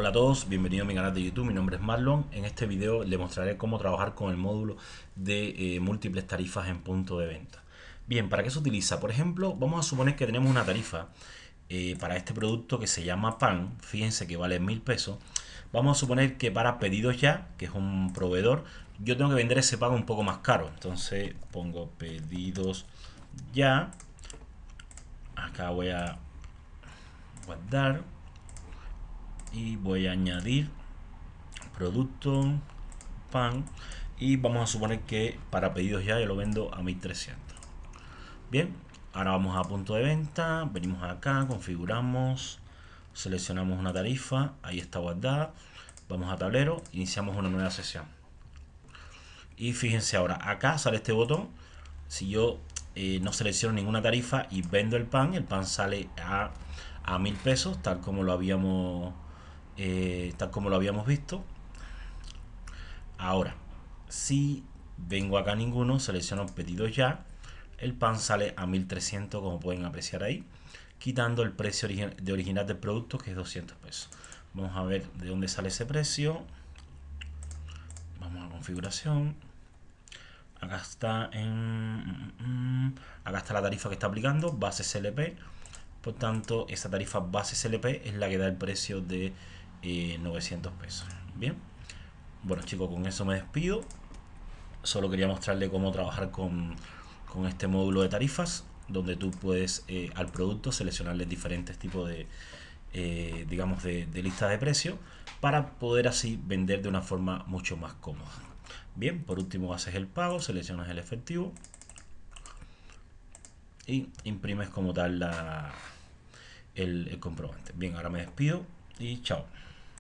Hola a todos, bienvenidos a mi canal de YouTube, mi nombre es Marlon. En este video le mostraré cómo trabajar con el módulo de eh, múltiples tarifas en punto de venta. Bien, ¿para qué se utiliza? Por ejemplo, vamos a suponer que tenemos una tarifa eh, para este producto que se llama PAN, fíjense que vale mil pesos. Vamos a suponer que para pedidos ya, que es un proveedor, yo tengo que vender ese pago un poco más caro. Entonces pongo pedidos ya. Acá voy a guardar y voy a añadir producto pan y vamos a suponer que para pedidos ya yo lo vendo a 1300 bien ahora vamos a punto de venta venimos acá configuramos seleccionamos una tarifa ahí está guardada vamos a tablero iniciamos una nueva sesión y fíjense ahora acá sale este botón si yo eh, no selecciono ninguna tarifa y vendo el pan el pan sale a a mil pesos tal como lo habíamos eh, tal como lo habíamos visto. Ahora, si vengo acá ninguno, selecciono pedidos ya. El pan sale a 1300 como pueden apreciar ahí, quitando el precio de original del producto que es 200 pesos. Vamos a ver de dónde sale ese precio. Vamos a configuración. Acá está en mm, mm, mm. acá está la tarifa que está aplicando, base CLP. Por tanto, esa tarifa base CLP es la que da el precio de 900 pesos. Bien, bueno chicos, con eso me despido. Solo quería mostrarle cómo trabajar con, este módulo de tarifas, donde tú puedes eh, al producto seleccionarle diferentes tipos de, eh, digamos, de, de listas de precios para poder así vender de una forma mucho más cómoda. Bien, por último haces el pago, seleccionas el efectivo y imprimes como tal la, el comprobante. Bien, ahora me despido y chao.